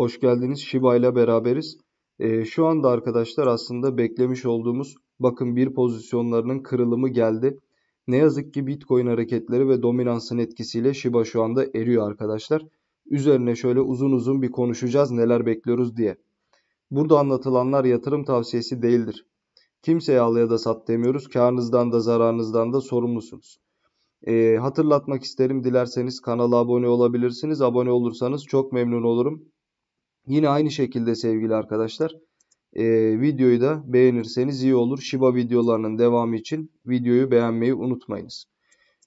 Hoş geldiniz. Shiba ile beraberiz. E, şu anda arkadaşlar aslında beklemiş olduğumuz bakın bir pozisyonlarının kırılımı geldi. Ne yazık ki Bitcoin hareketleri ve dominansın etkisiyle Shiba şu anda eriyor arkadaşlar. Üzerine şöyle uzun uzun bir konuşacağız neler bekliyoruz diye. Burada anlatılanlar yatırım tavsiyesi değildir. Kimseye al ya da sat demiyoruz. Karnınızdan da zararınızdan da sorumlusunuz. E, hatırlatmak isterim dilerseniz kanala abone olabilirsiniz. Abone olursanız çok memnun olurum. Yine aynı şekilde sevgili arkadaşlar e, videoyu da beğenirseniz iyi olur. Shiba videolarının devamı için videoyu beğenmeyi unutmayınız.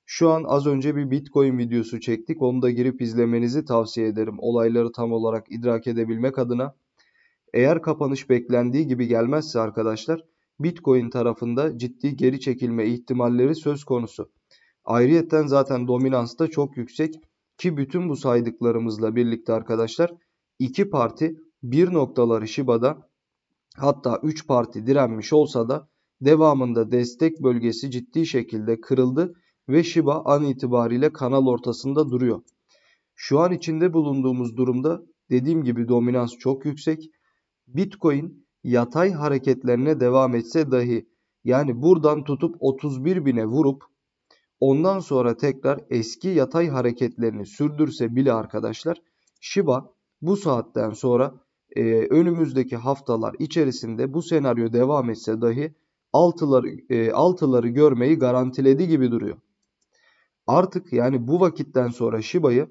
Şu an az önce bir Bitcoin videosu çektik. Onu da girip izlemenizi tavsiye ederim. Olayları tam olarak idrak edebilmek adına. Eğer kapanış beklendiği gibi gelmezse arkadaşlar Bitcoin tarafında ciddi geri çekilme ihtimalleri söz konusu. Ayrıyeten zaten dominans da çok yüksek ki bütün bu saydıklarımızla birlikte arkadaşlar iki parti bir noktaları Şiba'da hatta üç parti direnmiş olsa da devamında destek bölgesi ciddi şekilde kırıldı ve Shiba an itibariyle kanal ortasında duruyor. Şu an içinde bulunduğumuz durumda dediğim gibi dominans çok yüksek. Bitcoin yatay hareketlerine devam etse dahi yani buradan tutup 31 bine vurup ondan sonra tekrar eski yatay hareketlerini sürdürse bile arkadaşlar Shiba bu saatten sonra e, önümüzdeki haftalar içerisinde bu senaryo devam etse dahi altıları, e, altıları görmeyi garantiledi gibi duruyor. Artık yani bu vakitten sonra Shiba'yı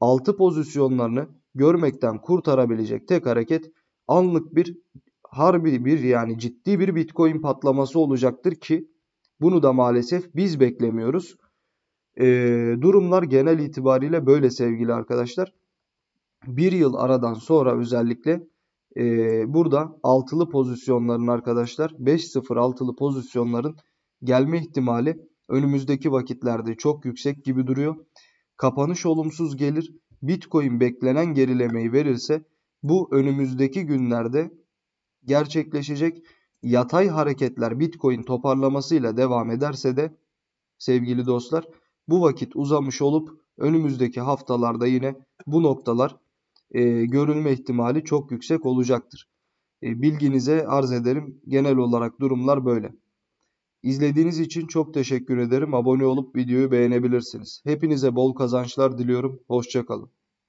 altı pozisyonlarını görmekten kurtarabilecek tek hareket anlık bir harbi bir yani ciddi bir bitcoin patlaması olacaktır ki bunu da maalesef biz beklemiyoruz. Ee, durumlar genel itibariyle böyle sevgili arkadaşlar bir yıl aradan sonra özellikle e, burada altılı pozisyonların arkadaşlar 5-0 altılı pozisyonların gelme ihtimali önümüzdeki vakitlerde çok yüksek gibi duruyor. Kapanış olumsuz gelir. Bitcoin beklenen gerilemeyi verirse bu önümüzdeki günlerde gerçekleşecek. Yatay hareketler Bitcoin toparlamasıyla devam ederse de sevgili dostlar bu vakit uzamış olup önümüzdeki haftalarda yine bu noktalar e, görülme ihtimali çok yüksek olacaktır. E, bilginize arz ederim. Genel olarak durumlar böyle. İzlediğiniz için çok teşekkür ederim. Abone olup videoyu beğenebilirsiniz. Hepinize bol kazançlar diliyorum. Hoşçakalın.